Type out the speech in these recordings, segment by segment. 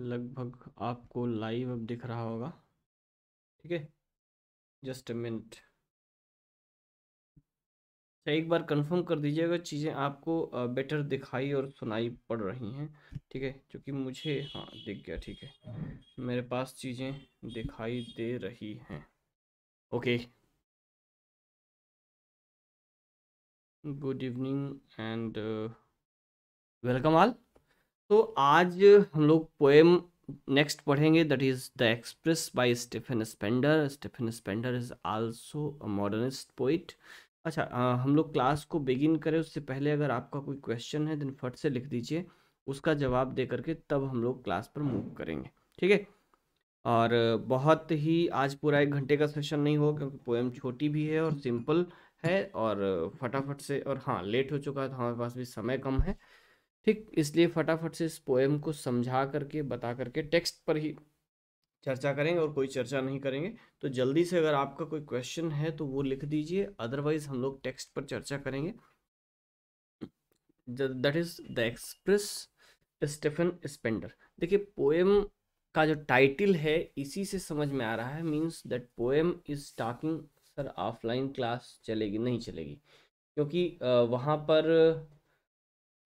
लगभग आपको लाइव अब दिख रहा होगा ठीक है जस्ट मिनट अच्छा एक बार कंफर्म कर दीजिएगा चीज़ें आपको बेटर दिखाई और सुनाई पड़ रही हैं ठीक है क्योंकि मुझे हाँ दिख गया ठीक है मेरे पास चीज़ें दिखाई दे रही हैं okay good evening and welcome all तो आज हम लोग पोएम नेक्स्ट पढ़ेंगे that is the express by Stephen Spender Stephen Spender is also a modernist poet अच्छा आ, हम लोग क्लास को बिगिन करें उससे पहले अगर आपका कोई क्वेश्चन है दिन फट से लिख दीजिए उसका जवाब दे करके तब हम लोग क्लास पर मूव करेंगे ठीक है और बहुत ही आज पूरा एक घंटे का सेशन नहीं हो क्योंकि पोएम छोटी भी है और सिंपल है और फटाफट से और हाँ लेट हो चुका है तो हमारे पास भी समय कम है ठीक इसलिए फटाफट से इस पोएम को समझा करके बता करके टेक्स्ट पर ही चर्चा करेंगे और कोई चर्चा नहीं करेंगे तो जल्दी से अगर आपका कोई क्वेश्चन है तो वो लिख दीजिए अदरवाइज हम लोग टेक्स्ट पर चर्चा करेंगे that is the express Stephen Spender देखिए पोएम का जो टाइटल है इसी से समझ में आ रहा है means that poem is talking sir offline class चलेगी नहीं चलेगी क्योंकि वहाँ पर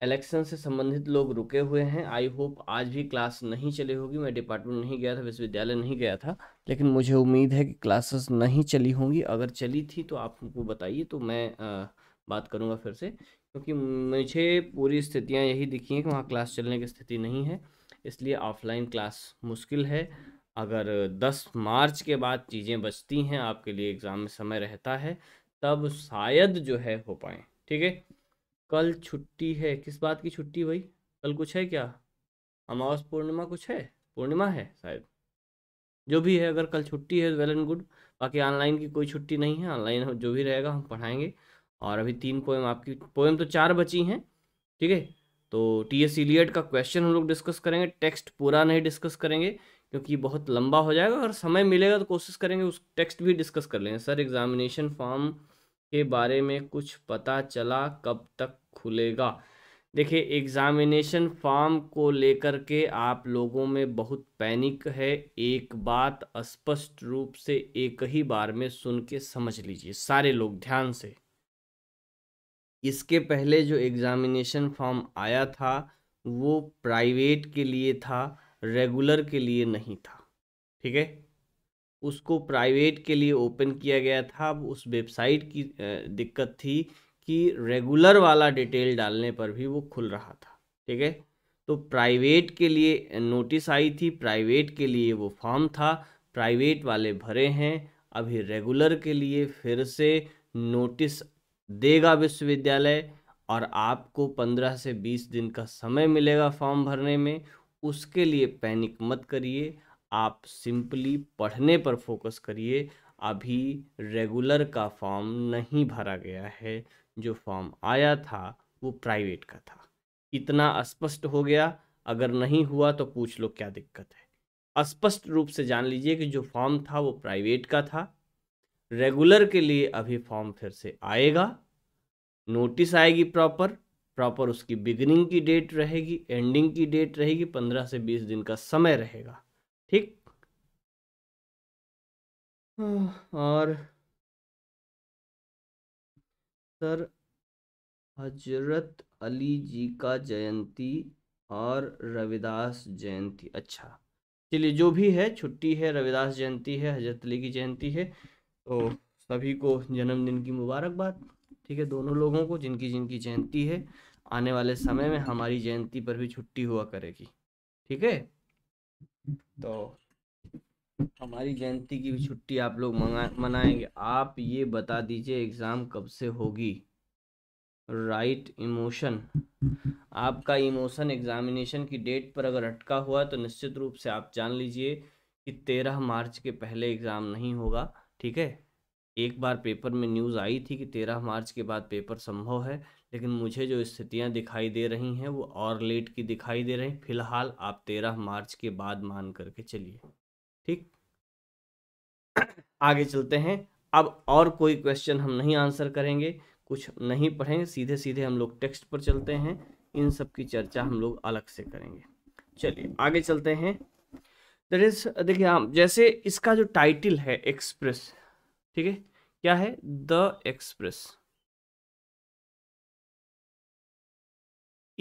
इलेक्शन से संबंधित लोग रुके हुए हैं आई होप आज भी क्लास नहीं चली होगी मैं डिपार्टमेंट नहीं गया था विश्वविद्यालय नहीं गया था लेकिन मुझे उम्मीद है कि क्लासेस नहीं चली होंगी अगर चली थी तो आप हमको बताइए तो मैं आ, बात करूँगा फिर से क्योंकि मुझे पूरी स्थितियाँ यही दिखी हैं कि वहाँ क्लास चलने की स्थिति नहीं है इसलिए ऑफलाइन क्लास मुश्किल है अगर दस मार्च के बाद चीज़ें बचती हैं आपके लिए एग्ज़ाम में समय रहता है तब शायद जो है हो पाए ठीक है कल छुट्टी है किस बात की छुट्टी भाई कल कुछ है क्या अमावस पूर्णिमा कुछ है पूर्णिमा है शायद जो भी है अगर कल छुट्टी है वेल एंड गुड बाकी ऑनलाइन की कोई छुट्टी नहीं है ऑनलाइन जो भी रहेगा हम पढ़ाएंगे और अभी तीन पोएम आपकी पोएम तो चार बची हैं ठीक है तो टी एस इलियट का क्वेश्चन हम लोग डिस्कस करेंगे टेक्स्ट पूरा नहीं डिस्कस करेंगे क्योंकि बहुत लंबा हो जाएगा अगर समय मिलेगा तो कोशिश करेंगे उस टेक्स्ट भी डिस्कस कर लेंगे सर एग्जामिनेशन फॉर्म के बारे में कुछ पता चला कब तक खुलेगा देखिए एग्ज़ामिनेशन फॉर्म को लेकर के आप लोगों में बहुत पैनिक है एक बात स्पष्ट रूप से एक ही बार में सुन के समझ लीजिए सारे लोग ध्यान से इसके पहले जो एग्ज़ामिनेशन फॉर्म आया था वो प्राइवेट के लिए था रेगुलर के लिए नहीं था ठीक है उसको प्राइवेट के लिए ओपन किया गया था उस वेबसाइट की दिक्कत थी कि रेगुलर वाला डिटेल डालने पर भी वो खुल रहा था ठीक है तो प्राइवेट के लिए नोटिस आई थी प्राइवेट के लिए वो फॉर्म था प्राइवेट वाले भरे हैं अभी रेगुलर के लिए फिर से नोटिस देगा विश्वविद्यालय और आपको पंद्रह से बीस दिन का समय मिलेगा फॉर्म भरने में उसके लिए पैनिक मत करिए आप सिंपली पढ़ने पर फोकस करिए अभी रेगुलर का फॉर्म नहीं भरा गया है जो फॉर्म आया था वो प्राइवेट का था इतना स्पष्ट हो गया अगर नहीं हुआ तो पूछ लो क्या दिक्कत है स्पष्ट रूप से जान लीजिए कि जो फॉर्म था वो प्राइवेट का था रेगुलर के लिए अभी फॉर्म फिर से आएगा नोटिस आएगी प्रॉपर प्रॉपर उसकी बिगिनिंग की डेट रहेगी एंडिंग की डेट रहेगी पंद्रह से बीस दिन का समय रहेगा ठीक और सर हजरत अली जी का जयंती और रविदास जयंती अच्छा चलिए जो भी है छुट्टी है रविदास जयंती है हजरत अली की जयंती है तो सभी को जन्मदिन की मुबारकबाद ठीक है दोनों लोगों को जिनकी जिनकी जयंती है आने वाले समय में हमारी जयंती पर भी छुट्टी हुआ करेगी ठीक है तो हमारी जयंती की भी छुट्टी आप लोग मनाएंगे आप ये बता दीजिए एग्ज़ाम कब से होगी राइट इमोशन आपका इमोशन एग्जामिनेशन की डेट पर अगर अटका हुआ तो निश्चित रूप से आप जान लीजिए कि तेरह मार्च के पहले एग्ज़ाम नहीं होगा ठीक है एक बार पेपर में न्यूज़ आई थी कि तेरह मार्च के बाद पेपर संभव है लेकिन मुझे जो स्थितियां दिखाई दे रही हैं वो और लेट की दिखाई दे रही फिलहाल आप तेरह मार्च के बाद मान करके चलिए ठीक आगे चलते हैं अब और कोई क्वेश्चन हम नहीं आंसर करेंगे कुछ नहीं पढ़ेंगे सीधे सीधे हम लोग टेक्स्ट पर चलते हैं इन सब की चर्चा हम लोग अलग से करेंगे चलिए आगे चलते हैं दैट इज देखिए हम जैसे इसका जो टाइटल है एक्सप्रेस ठीक है क्या है द एक्सप्रेस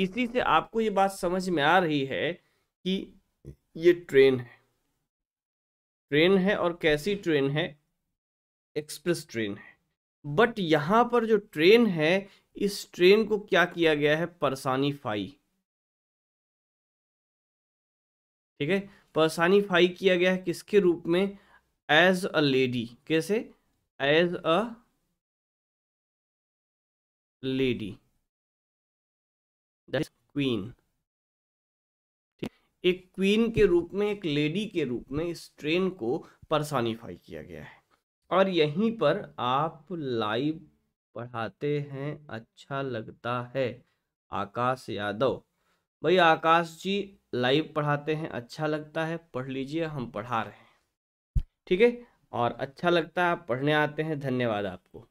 इसी से आपको ये बात समझ में आ रही है कि ये ट्रेन है ट्रेन है और कैसी ट्रेन है एक्सप्रेस ट्रेन है बट यहां पर जो ट्रेन है इस ट्रेन को क्या किया गया है परसानी फाई ठीक है परसानी फाई किया गया है किसके रूप में एज अ लेडी कैसे as a lady that queen एक क्वीन के रूप में एक लेडी के रूप में इस ट्रेन को परसानीफाई किया गया है और यहीं पर आप लाइव पढ़ाते हैं अच्छा लगता है आकाश यादव भाई आकाश जी लाइव पढ़ाते हैं अच्छा लगता है पढ़ लीजिए हम पढ़ा रहे हैं ठीक है और अच्छा लगता है आप पढ़ने आते हैं धन्यवाद आपको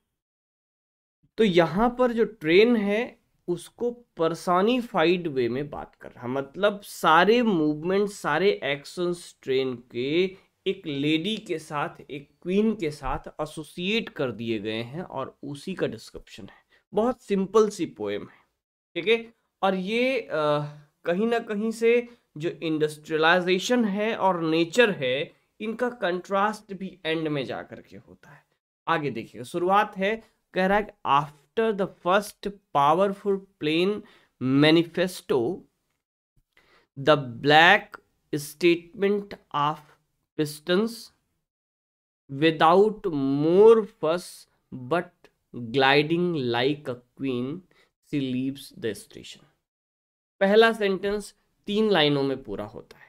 तो यहाँ पर जो ट्रेन है उसको पर्सानीफाइड वे में बात कर रहा मतलब सारे मूवमेंट सारे एक्शन ट्रेन के एक लेडी के साथ एक क्वीन के साथ एसोसिएट कर दिए गए हैं और उसी का डिस्क्रिप्शन है बहुत सिंपल सी पोएम है ठीक है और ये आ, कहीं ना कहीं से जो इंडस्ट्रियलाइजेशन है और नेचर है इनका कंट्रास्ट भी एंड में जा करके होता है आगे देखिए शुरुआत है कह रहा है after the first powerful plain manifesto, the black statement of pistons without more fuss but gliding like a queen she leaves the station पहला सेंटेंस तीन लाइनों में पूरा होता है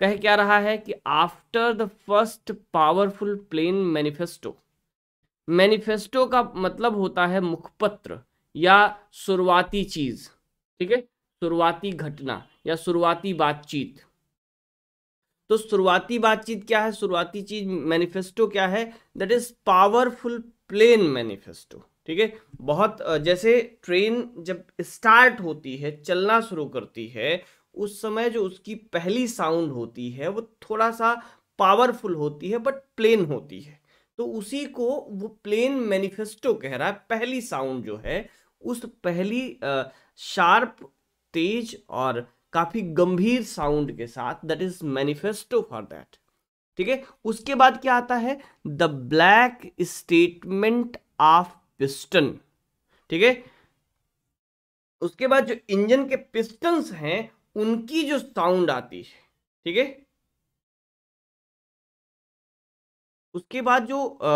कह क्या रहा है कि after the first powerful plain manifesto manifesto का मतलब होता है मुखपत्र या शुरुआती चीज ठीक है शुरुआती घटना या शुरुआती बातचीत तो शुरुआती बातचीत क्या है शुरुआती चीज मैनिफेस्टो क्या है that is powerful plain manifesto ठीक है बहुत जैसे ट्रेन जब स्टार्ट होती है चलना शुरू करती है उस समय जो उसकी पहली साउंड होती है वो थोड़ा सा पावरफुल होती है बट प्लेन होती है तो उसी को वो प्लेन मैनिफेस्टो कह रहा है पहली साउंड जो है उस पहली शार्प तेज और काफी गंभीर साउंड के साथ that is manifesto for that ठीक है उसके बाद क्या आता है the black statement of piston ठीक है उसके बाद जो इंजन के पिस्टन्स हैं उनकी जो साउंड आती है ठीक है उसके बाद जो आ,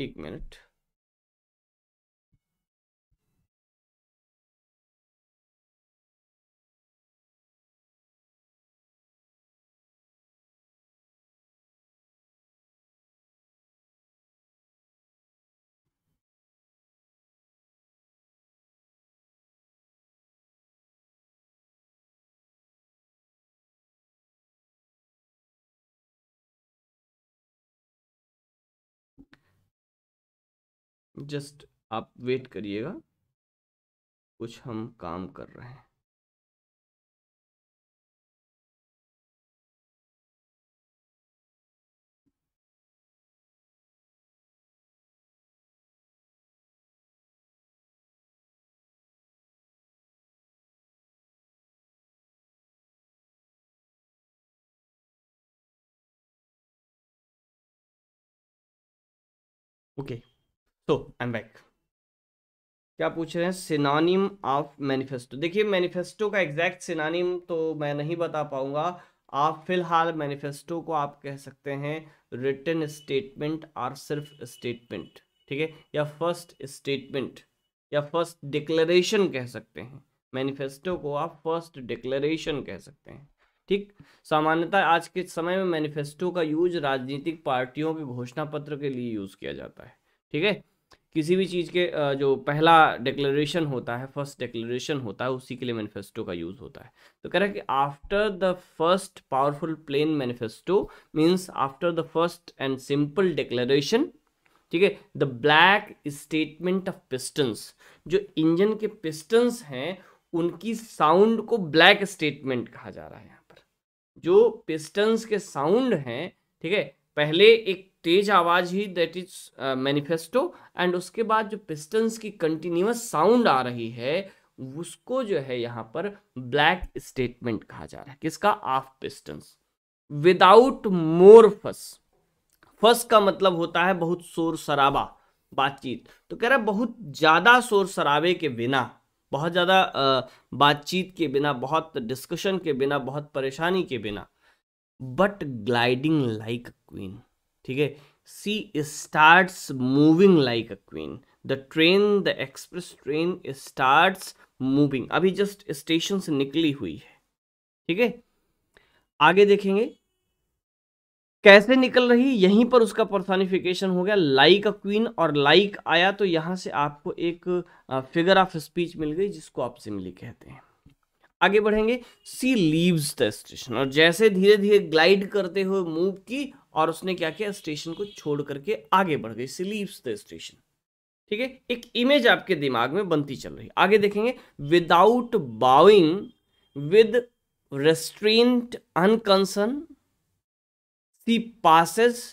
एक मिनट जस्ट आप वेट करिएगा कुछ हम काम कर रहे हैं Okay. So I am back क्या पूछ रहे हैं सिनानिम ऑफ मैनिफेस्टो देखिए मैनिफेस्टो का एग्जैक्ट सिनानिम तो मैं नहीं बता पाऊंगा आप फिलहाल मैनिफेस्टो को आप कह सकते हैं रिटर्न स्टेटमेंट और सिर्फ स्टेटमेंट ठीक है या फर्स्ट स्टेटमेंट या फर्स्ट डिक्लेरेशन कह सकते हैं मैनिफेस्टो को आप फर्स्ट डिक्लेरेशन कह सकते हैं ठीक सामान्यतः आज के समय में मैनिफेस्टो का यूज राजनीतिक पार्टियों के घोषणा पत्र के लिए यूज किया जाता है ठीक है किसी भी चीज़ के जो पहला डिक्लेरेशन होता है फर्स्ट डिक्लेरेशन होता है उसी के लिए मैनिफेस्टो का यूज़ होता है तो कह रहा है कि after the first powerful plain manifesto means after the first and simple declaration ठीक है the black statement of pistons जो इंजन के पिस्टन्स हैं उनकी साउंड को ब्लैक स्टेटमेंट कहा जा रहा है यहाँ पर जो पिस्टन्स के साउंड हैं ठीक है पहले एक तेज आवाज ही दैट इज मैनिफेस्टो एंड उसके बाद जो पिस्टन्स की कंटिन्यूस साउंड आ रही है उसको जो है यहाँ पर ब्लैक स्टेटमेंट कहा जा रहा है किसका ऑफ पिस्टन्स विदाउट मोर फस फस का मतलब होता है बहुत शोर शराबा बातचीत तो कह रहा है बहुत ज़्यादा शोर शराबे के बिना बहुत ज़्यादा uh, बातचीत के बिना बहुत डिस्कशन के बिना बहुत परेशानी के बिना बट ग्लाइडिंग लाइक क्वीन ठीक है she starts moving like a queen the train the express train starts moving अभी जस्ट स्टेशन से निकली हुई है ठीक है आगे देखेंगे कैसे निकल रही यहीं पर उसका पर्सोनिफिकेशन हो गया लाइक अ क्वीन और लाइक like आया तो यहां से आपको एक फिगर ऑफ स्पीच मिल गई जिसको आप सिमली कहते हैं आगे बढ़ेंगे सी लीव्स द स्टेशन और जैसे धीरे धीरे ग्लाइड करते हुए मूव की और उसने क्या किया स्टेशन को छोड़ करके आगे बढ़ गई सी द स्टेशन ठीक है एक इमेज आपके दिमाग में बनती चल रही आगे देखेंगे without bowing with restraint unconcern she passes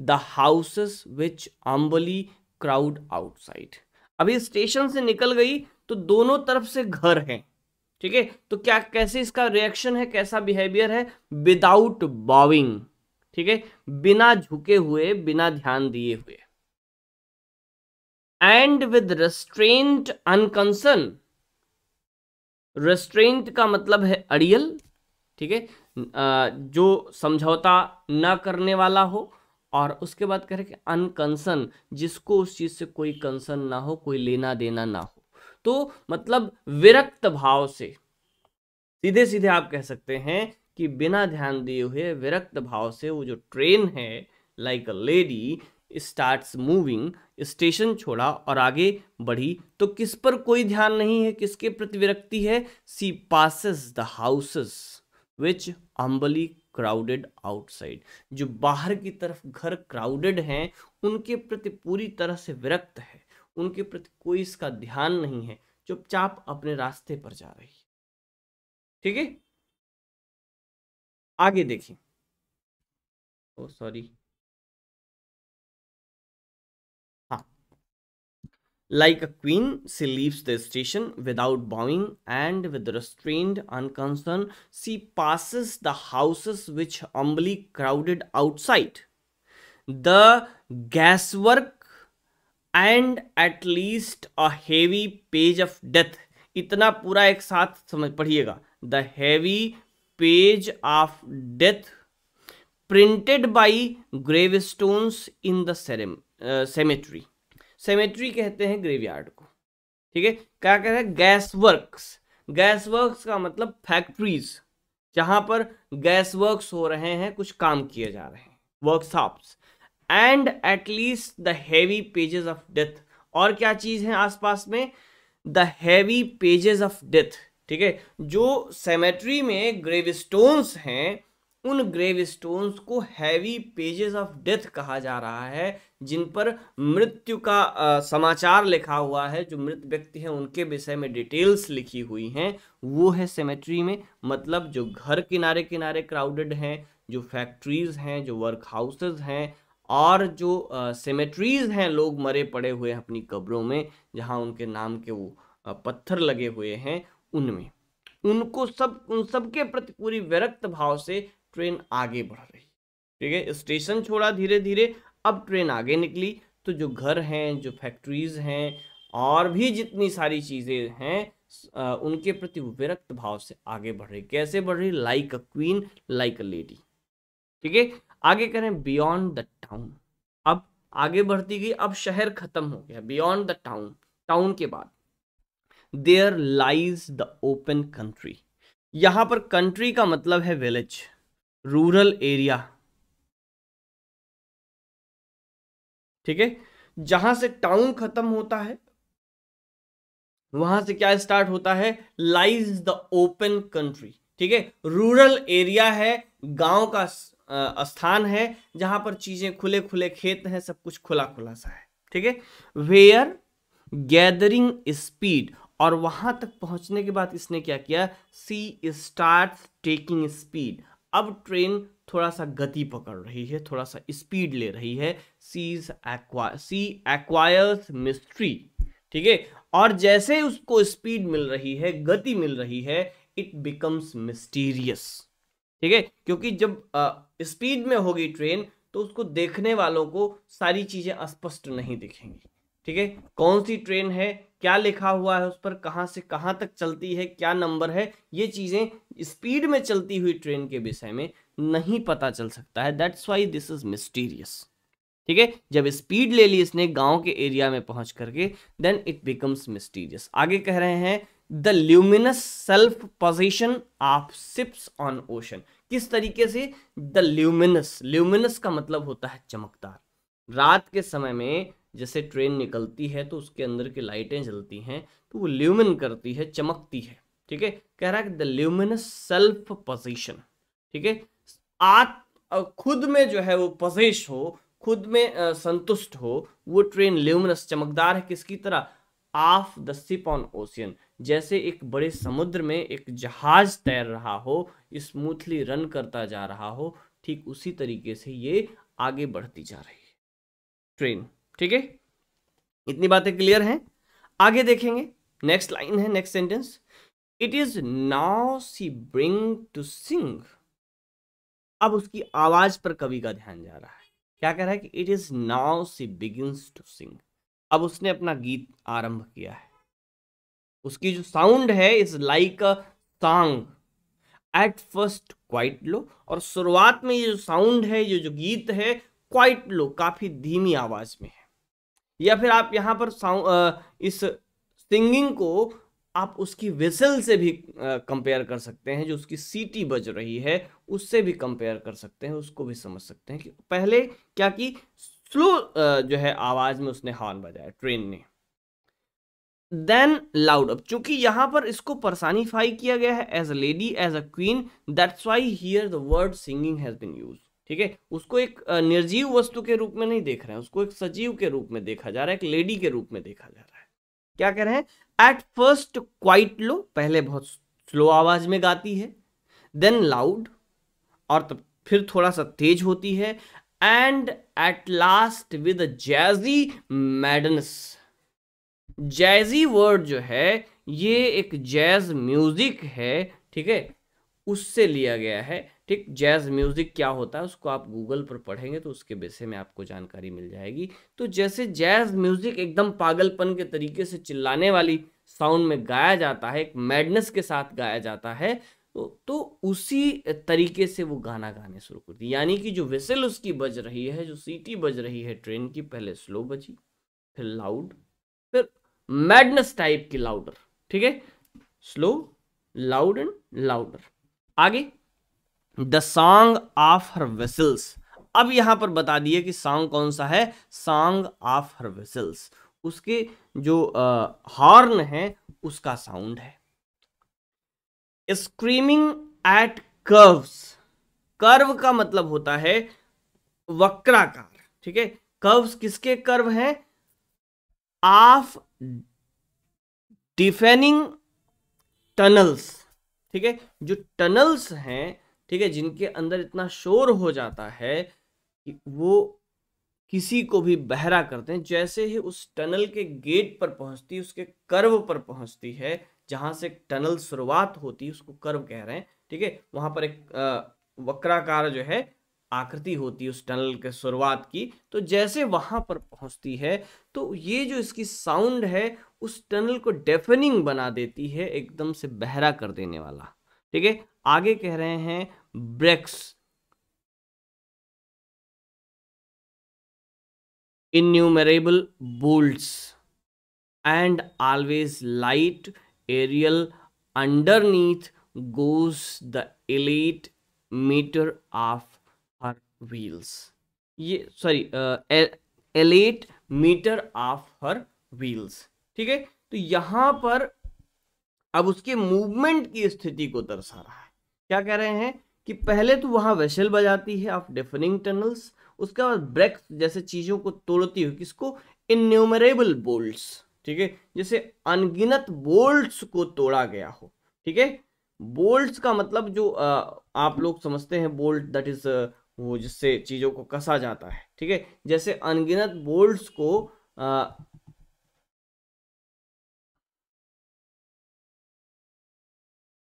the houses which humbly crowd outside अभी स्टेशन से निकल गई तो दोनों तरफ से घर हैं ठीक है तो क्या कैसे इसका रिएक्शन है कैसा बिहेवियर है विदाउट बाउइंग ठीक है बिना झुके हुए बिना ध्यान दिए हुए and with restraint unconcern restraint का मतलब है अड़ियल ठीक है जो समझौता ना करने वाला हो और उसके बाद कह रहे कि अनकंसर्न जिसको उस चीज़ से कोई कंसर्न ना हो कोई लेना देना ना हो तो मतलब विरक्त भाव से सीधे सीधे आप कह सकते हैं कि बिना ध्यान दिए हुए विरक्त भाव से वो जो ट्रेन है like a lady starts moving station छोड़ा और आगे बढ़ी तो किस पर कोई ध्यान नहीं है किसके प्रति विरक्ति है she passes the houses which humbly crowded outside जो बाहर की तरफ घर क्राउडेड हैं उनके प्रति पूरी तरह से विरक्त है उनके प्रति कोई इसका ध्यान नहीं है चुपचाप अपने रास्ते पर जा रही है ठीक है आगे देखें oh sorry Like a queen, she leaves the station without bowing, and with restrained unconcern, she passes the houses which humbly crowded outside. The gaswork and at least a heavy page of death. इतना पूरा एक साथ समझ पढ़िएगा The heavy page of death printed by grave stones in the cemetery cemetery कहते हैं graveyard को ठीक है क्या कह रहे हैं गैस वर्क्स गैस वर्क्स का मतलब फैक्ट्रीज जहां पर गैस वर्क्स हो रहे हैं कुछ काम किए जा रहे हैं workshops and at least the heavy pages of death और क्या चीज है आसपास में the heavy pages of death ठीक है जो सेमेट्री में ग्रेव स्टोन्स हैं उन ग्रेव स्टोन्स को हैवी पेजेस ऑफ डेथ कहा जा रहा है जिन पर मृत्यु का आ, समाचार लिखा हुआ है जो मृत व्यक्ति हैं उनके विषय में डिटेल्स लिखी हुई हैं वो है सेमेट्री में मतलब जो घर किनारे किनारे क्राउडेड हैं जो फैक्ट्रीज हैं जो वर्क हाउसेज हैं और जो सेमेट्रीज हैं लोग मरे पड़े हुए हैं अपनी कब्रों में जहाँ उनके नाम के वो पत्थर लगे हुए हैं उनमें उनको सब उन सबके प्रति पूरी विरक्त भाव से ट्रेन आगे बढ़ रही ठीक है स्टेशन छोड़ा धीरे धीरे अब ट्रेन आगे निकली तो जो घर हैं जो फैक्ट्रीज हैं और भी जितनी सारी चीज़ें हैं उनके प्रति विरक्त भाव से आगे बढ़ रही कैसे बढ़ रही like a queen like a lady ठीक है आगे करें बियॉन्ड द टाउन अब आगे बढ़ती गई अब शहर खत्म हो गया बियॉन्ड द टाउन टाउन के बाद there lies the open country यहां पर कंट्री का मतलब है विलेज रूरल एरिया ठीक है जहां से टाउन खत्म होता है वहां से क्या स्टार्ट होता है लाइज द ओपन कंट्री ठीक है रूरल एरिया है गांव का स्थान है जहां पर चीजें खुले खुले खेत हैं सब कुछ खुला खुला सा है ठीक है वेयर गैदरिंग स्पीड और वहाँ तक पहुँचने के बाद इसने क्या किया सी स्टार्ट टेकिंग स्पीड अब ट्रेन थोड़ा सा गति पकड़ रही है थोड़ा सा स्पीड ले रही है सीज सी एक्वायर्स मिस्ट्री ठीक है और जैसे उसको स्पीड मिल रही है गति मिल रही है इट बिकम्स मिस्टीरियस ठीक है क्योंकि जब स्पीड में होगी ट्रेन तो उसको देखने वालों को सारी चीज़ें अस्पष्ट नहीं दिखेंगी ठीक है कौन सी ट्रेन है क्या लिखा हुआ है उस पर कहाँ से कहाँ तक चलती है क्या नंबर है ये चीज़ें स्पीड में चलती हुई ट्रेन के विषय में नहीं पता चल सकता है that's why this is mysterious ठीक है जब स्पीड ले ली इसने गांव के एरिया में पहुंच करके देन इट बिकम्स मिस्टीरियस आगे कह रहे हैं the luminous self position of ships on ocean किस तरीके से द ल्यूमिनस ल्यूमिनस का मतलब होता है चमकदार रात के समय में जैसे ट्रेन निकलती है तो उसके अंदर की लाइटें जलती हैं तो वो ल्यूमिन करती है चमकती है ठीक है कह रहा है द ल्यूमिनस सेल्फ पोजिशन ठीक है आप खुद में जो है वो पोजेश हो खुद में संतुष्ट हो वो ट्रेन ल्यूमिनस चमकदार है किसकी तरह of the ship on ocean जैसे एक बड़े समुद्र में एक जहाज तैर रहा हो स्मूथली रन करता जा रहा हो ठीक उसी तरीके से ये आगे बढ़ती जा रही है ट्रेन ठीक है इतनी बातें क्लियर हैं आगे देखेंगे नेक्स्ट लाइन है next sentence it is now she bring to sing अब उसकी आवाज पर कवि का ध्यान जा रहा है क्या कह रहा है कि it is now she begins to sing अब उसने अपना गीत आरंभ किया है उसकी जो साउंड है is like a song at first quite low और शुरुआत में ये जो साउंड है ये जो गीत है क्वाइट लो काफी धीमी आवाज में है या फिर आप यहाँ पर साउंड इस सिंगिंग को आप उसकी विसल से भी कंपेयर कर सकते हैं जो उसकी सीटी बज रही है उससे भी कंपेयर कर सकते हैं उसको भी समझ सकते हैं कि पहले क्या कि स्लो जो है आवाज़ में उसने हॉर्न बजाया ट्रेन ने देन लाउड अप चूंकि यहाँ पर इसको परसानीफाई किया गया है as a lady as a queen that's why here the word singing has been use ठीक है उसको एक निर्जीव वस्तु के रूप में नहीं देख रहे हैं उसको एक सजीव के रूप में देखा जा रहा है एक लेडी के रूप में देखा जा रहा है क्या कह रहे हैं एट फर्स्ट क्वाइट लो पहले बहुत स्लो आवाज में गाती है देन लाउड और तब फिर थोड़ा सा तेज होती है and at last with jazzy madness jazzy word जो है ये एक जैज म्यूजिक है ठीक है उससे लिया गया है ठीक जैज़ म्यूज़िक क्या होता है उसको आप गूगल पर पढ़ेंगे तो उसके विषय में आपको जानकारी मिल जाएगी तो जैसे जैज़ म्यूज़िक एकदम पागलपन के तरीके से चिल्लाने वाली साउंड में गाया जाता है एक मैडनेस के साथ गाया जाता है तो, तो उसी तरीके से वो गाना गाने शुरू कर दी यानी कि जो विसल उसकी बज रही है जो सीटी बज रही है ट्रेन की पहले स्लो बजी फिर लाउड फिर मैडनेस टाइप की लाउडर ठीक है स्लो लाउड एंड लाउडर आगे the song of her vessels अब यहां पर बता दिए कि सॉन्ग कौन सा है सॉन्ग ऑफ हर वेसल्स उसके जो हॉर्न है उसका साउंड है स्क्रीमिंग एट कर्व्स कर्व का मतलब होता है वक्राकार ठीक है कर्व्स किसके कर्व हैं ऑफ डिफेनिंग टनल्स ठीक है जो टनल्स हैं ठीक है जिनके अंदर इतना शोर हो जाता है कि वो किसी को भी बहरा करते हैं जैसे ही उस टनल के गेट पर पहुंचती है उसके कर्व पर पहुंचती है जहां से टनल शुरुआत होती है उसको कर्व कह रहे हैं ठीक है वहां पर एक वक्राकार जो है आकृति होती है उस टनल के शुरुआत की तो जैसे वहां पर पहुंचती है तो ये जो इसकी साउंड है उस टनल को डेफनिंग बना देती है एकदम से बहरा कर देने वाला ठीक है आगे कह रहे हैं brakes innumerable bolts and always light aerial underneath goes the elate metre of her wheels ये sorry elate metre of her wheels ठीक है तो यहां पर अब उसके मूवमेंट की स्थिति को दर्शा रहा है क्या कह रहे हैं कि पहले तो वहाँ वेसल बजाती है ऑफ डिफनिंग टनल्स उसके बाद ब्रेक्स जैसे चीज़ों को तोड़ती हुई किसको इन्यूमरेबल बोल्ट्स ठीक है जैसे अनगिनत बोल्ट्स को तोड़ा गया हो ठीक है बोल्ट्स का मतलब जो आ, आप लोग समझते हैं बोल्ट दैट इज वो जिससे चीज़ों को कसा जाता है ठीक है जैसे अनगिनत बोल्ट्स को आ,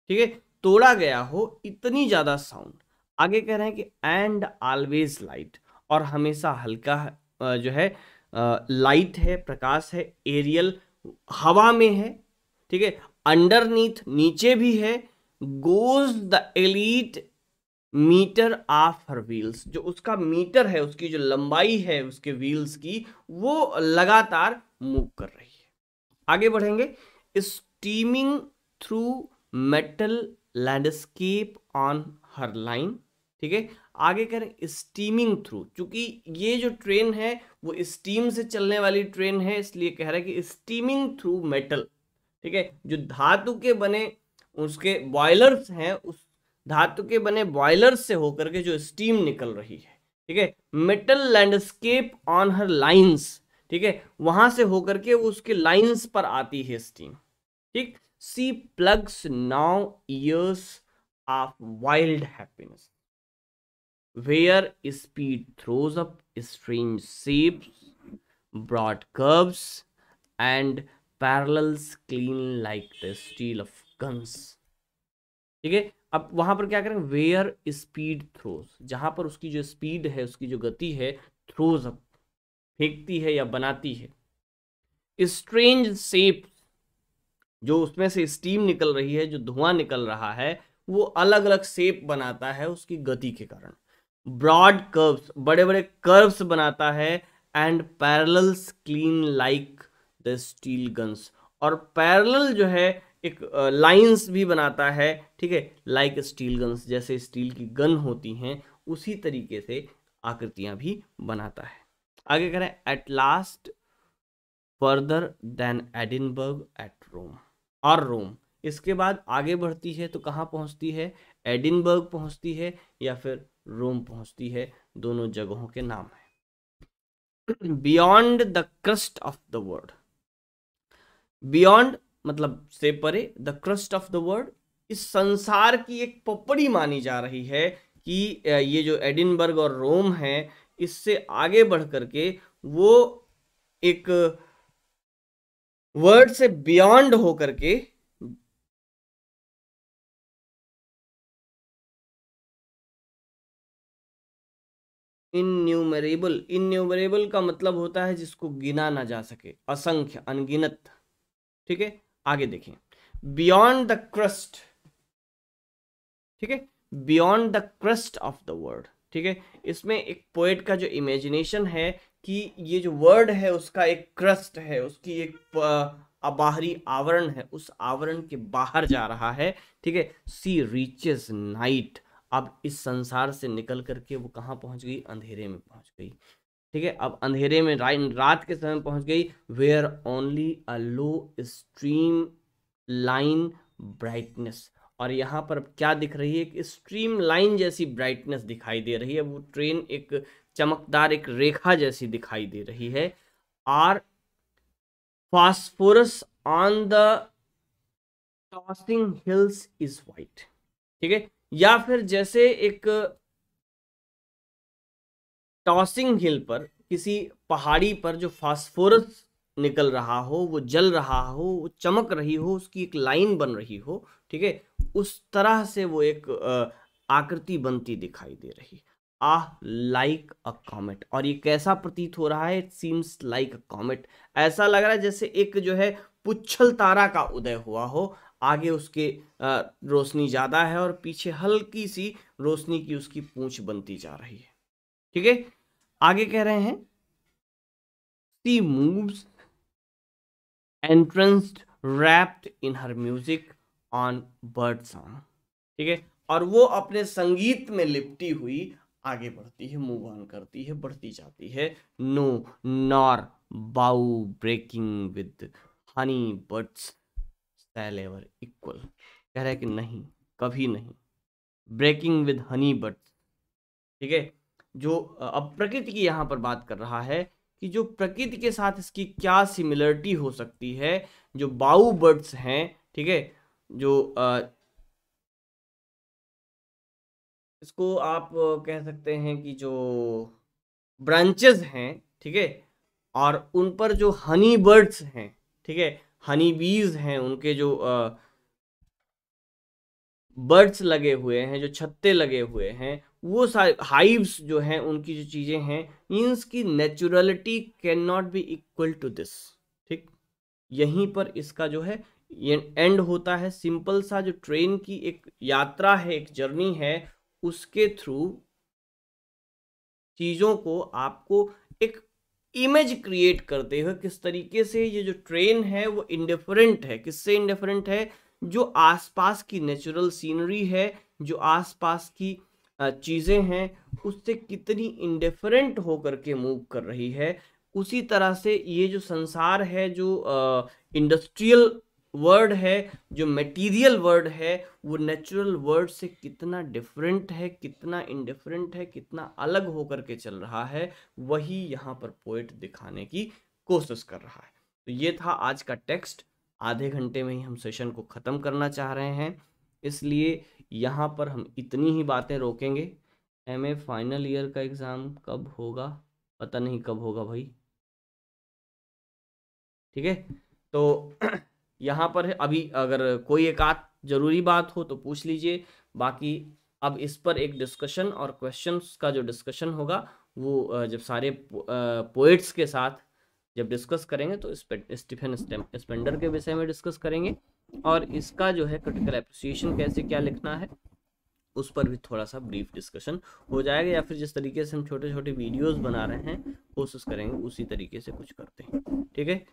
ठीक है तोड़ा गया हो इतनी ज़्यादा साउंड आगे कह रहे हैं कि एंड ऑलवेज लाइट और हमेशा हल्का जो है लाइट है प्रकाश है एरियल हवा में है ठीक है अंडरनीथ नीचे भी है goes the elate metre of her wheels जो उसका मीटर है उसकी जो लंबाई है उसके व्हील्स की वो लगातार मूव कर रही है आगे बढ़ेंगे steaming through metal landscape on her line ठीक है आगे करें स्टीमिंग थ्रू क्योंकि ये जो ट्रेन है वो स्टीम से चलने वाली ट्रेन है इसलिए कह रहा है कि स्टीमिंग थ्रू मेटल ठीक है जो धातु के बने उसके बॉयलर्स हैं उस धातु के बने बॉयलर्स से होकर के जो स्टीम निकल रही है ठीक है metal landscape on her lines ठीक है वहां से होकर के वो उसके लाइंस पर आती है स्टीम ठीक she plugs now years of wild happiness where speed throws up strange shapes broad curves and parallels clean like the steel of guns ठीक है अब वहां पर क्या करें वेयर स्पीड थ्रोज जहां पर उसकी जो स्पीड है उसकी जो गति है थ्रोज अप फेंकती है या बनाती है स्ट्रेंज शेप जो उसमें से स्टीम निकल रही है जो धुआं निकल रहा है वो अलग अलग शेप बनाता है उसकी गति के कारण ब्रॉड कर्व्स बड़े बड़े कर्व्स बनाता है and parallels clean like the steel guns और पैरल जो है एक लाइंस भी बनाता है ठीक है लाइक स्टील गन्स जैसे स्टील की गन होती हैं उसी तरीके से आकृतियां भी बनाता है आगे करें at last further than Edinburgh at Rome और रोम इसके बाद आगे बढ़ती है तो कहाँ पहुँचती है एडिनबर्ग पहुँचती है या फिर रोम पहुँचती है दोनों जगहों के नाम है beyond the crust of the world beyond मतलब से परे the crust of the world इस संसार की एक पपड़ी मानी जा रही है कि ये जो एडिनबर्ग और रोम है इससे आगे बढ़ करके वो एक वर्ड से बियॉन्ड होकर के इन्यूमरेबल इन्यूमरेबल का मतलब होता है जिसको गिना ना जा सके असंख्य अनगिनत ठीक है आगे देखें बियॉन्ड द क्रस्ट ठीक है beyond the crust of the world ठीक है इसमें एक पोएट का जो इमेजिनेशन है कि ये जो वर्ड है उसका एक क्रस्ट है उसकी एक बाहरी आवरण है उस आवरण के बाहर जा रहा है ठीक है सी रीचेज नाइट अब इस संसार से निकल करके वो कहाँ पहुंच गई अंधेरे में पहुंच गई ठीक है अब अंधेरे में रा, रात के समय पहुंच गई where only a low streamline brightness और यहाँ पर अब क्या दिख रही है कि स्ट्रीम लाइन जैसी ब्राइटनेस दिखाई दे रही है वो ट्रेन एक चमकदार एक रेखा जैसी दिखाई दे रही है are phosphorus on the tossing hills is white ठीक है या फिर जैसे एक टॉसिंग हिल पर किसी पहाड़ी पर जो फास्फोरस निकल रहा हो वो जल रहा हो वो चमक रही हो उसकी एक लाइन बन रही हो ठीक है उस तरह से वो एक आकृति बनती दिखाई दे रही है आ लाइक अ कॉमेट और ये कैसा प्रतीत हो रहा है it seems like a comet ऐसा लग रहा है जैसे एक जो है पुच्छल तारा का उदय हुआ हो आगे उसके रोशनी ज़्यादा है और पीछे हल्की सी रोशनी की उसकी पूछ बनती जा रही है ठीक है आगे कह रहे हैं she moves entranced wrapped in her music on bird song ठीक है और वो अपने संगीत में लिपटी हुई आगे बढ़ती है मूव ऑन करती है बढ़ती जाती है no nor bough breaking with honey buds shall ever equal कह रहा है कि नहीं कभी नहीं ब्रेकिंग विद हनी बर्ड्स ठीक है जो अब प्रकृति की यहाँ पर बात कर रहा है कि जो प्रकृति के साथ इसकी क्या सिमिलरिटी हो सकती है जो बाउ बर्ड्स हैं ठीक है जो इसको आप कह सकते हैं कि जो ब्रांचेस हैं ठीक है और उन पर जो हनी बर्ड्स हैं ठीक है हनी बीज हैं उनके जो बर्ड्स लगे हुए हैं जो छत्ते लगे हुए हैं वो सारे हाइव्स जो हैं उनकी जो चीज़ें हैं मीन्स की naturality can not be equal to this ठीक यहीं पर इसका जो है ये एंड होता है सिंपल सा जो ट्रेन की एक यात्रा है एक जर्नी है उसके थ्रू चीज़ों को आपको एक इमेज क्रिएट करते हुए किस तरीके से ये जो ट्रेन है वो इंडिफरेंट है किससे इंडिफरेंट है जो आसपास की नेचुरल सीनरी है जो आसपास की चीज़ें हैं उससे कितनी इंडिफरेंट होकर के मूव कर रही है उसी तरह से ये जो संसार है जो इंडस्ट्रियल वर्ड है जो मटेरियल वर्ड है वो नेचुरल वर्ड से कितना डिफरेंट है कितना इनडिफरेंट है कितना अलग होकर के चल रहा है वही यहाँ पर पोइट दिखाने की कोशिश कर रहा है तो ये था आज का टेक्स्ट आधे घंटे में ही हम सेशन को ख़त्म करना चाह रहे हैं इसलिए यहाँ पर हम इतनी ही बातें रोकेंगे एम फाइनल ईयर का एग्ज़ाम कब होगा पता नहीं कब होगा भाई ठीक है तो यहाँ पर है अभी अगर कोई एक आध जरूरी बात हो तो पूछ लीजिए बाकी अब इस पर एक डिस्कशन और क्वेश्चंस का जो डिस्कशन होगा वो जब सारे पोइट्स के साथ जब डिस्कस करेंगे तो स्टीफन स्पेंडर के विषय में डिस्कस करेंगे और इसका जो है क्रिटिकल एप्रिसिएशन कैसे क्या लिखना है उस पर भी थोड़ा सा ब्रीफ डिस्कशन हो जाएगा या फिर जिस तरीके से हम छोटे छोटे वीडियोस बना रहे हैं कोशिश करेंगे उसी तरीके से कुछ करते हैं ठीक है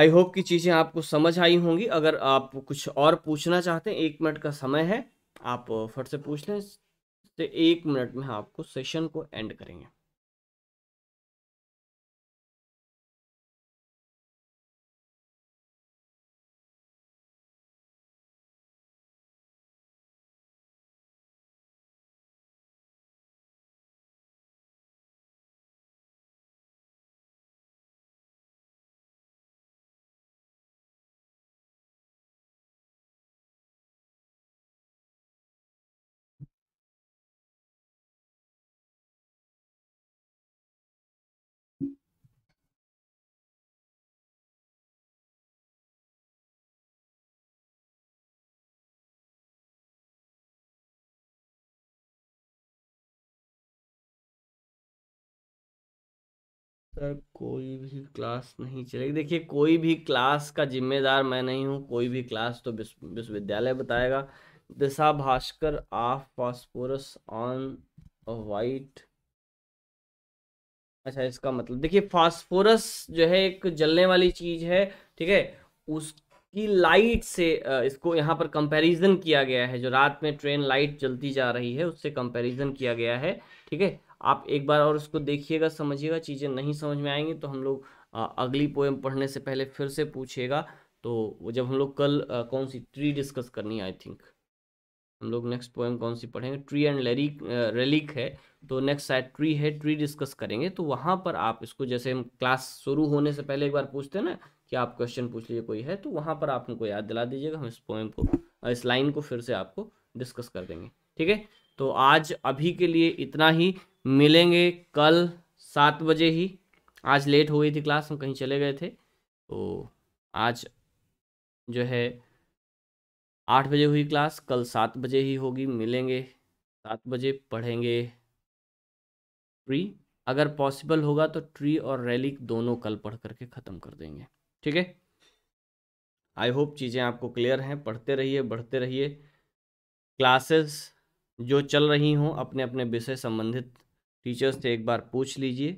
आई होप कि चीज़ें आपको समझ आई होंगी अगर आप कुछ और पूछना चाहते हैं एक मिनट का समय है आप फट से पूछ लें तो एक मिनट में आपको सेशन को एंड करेंगे सर कोई भी क्लास नहीं चलेगी देखिए कोई भी क्लास का जिम्मेदार मैं नहीं हूँ कोई भी क्लास तो विश्वविद्यालय बताएगा दिशा भास्कर ऑफ फॉस्फोरस ऑन वाइट अच्छा इसका मतलब देखिए फास्फोरस जो है एक जलने वाली चीज है ठीक है उसकी लाइट से इसको यहाँ पर कंपैरिजन किया गया है जो रात में ट्रेन लाइट जलती जा रही है उससे कंपैरिजन किया गया है ठीक है आप एक बार और उसको देखिएगा समझिएगा चीज़ें नहीं समझ में आएंगी तो हम लोग अगली पोएम पढ़ने से पहले फिर से पूछेगा तो जब हम लोग कल आ, कौन सी ट्री डिस्कस करनी है आई थिंक हम लोग नेक्स्ट पोएम कौन सी पढ़ेंगे ट्री एंड लेरिक रेलिक है तो नेक्स्ट शायद ट्री है ट्री डिस्कस करेंगे तो वहाँ पर आप इसको जैसे हम क्लास शुरू होने से पहले एक बार पूछते हैं ना कि आप क्वेश्चन पूछ लीजिए कोई है तो वहाँ पर आप उनको याद दिला दीजिएगा हम इस पोएम को इस लाइन को फिर से आपको डिस्कस कर देंगे ठीक है तो आज अभी के लिए इतना ही मिलेंगे कल सात बजे ही आज लेट हो गई थी क्लास हम कहीं चले गए थे तो आज जो है आठ बजे हुई क्लास कल सात बजे ही होगी मिलेंगे सात बजे पढ़ेंगे ट्री अगर पॉसिबल होगा तो ट्री और रैलिक दोनों कल पढ़ करके ख़त्म कर देंगे ठीक है आई होप चीज़ें आपको क्लियर हैं पढ़ते रहिए बढ़ते रहिए क्लासेस जो चल रही हों अपने अपने विषय संबंधित टीचर्स से एक बार पूछ लीजिए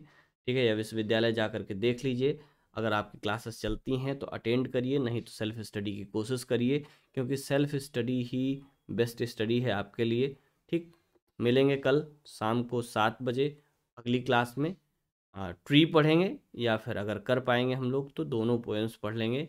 ठीक है या विश्वविद्यालय जा करके देख लीजिए अगर आपकी क्लासेस चलती हैं तो अटेंड करिए नहीं तो सेल्फ स्टडी की कोशिश करिए क्योंकि सेल्फ स्टडी ही बेस्ट स्टडी है आपके लिए ठीक मिलेंगे कल शाम को सात बजे अगली क्लास में ट्री पढ़ेंगे या फिर अगर कर पाएंगे हम लोग तो दोनों पोएम्स पढ़ लेंगे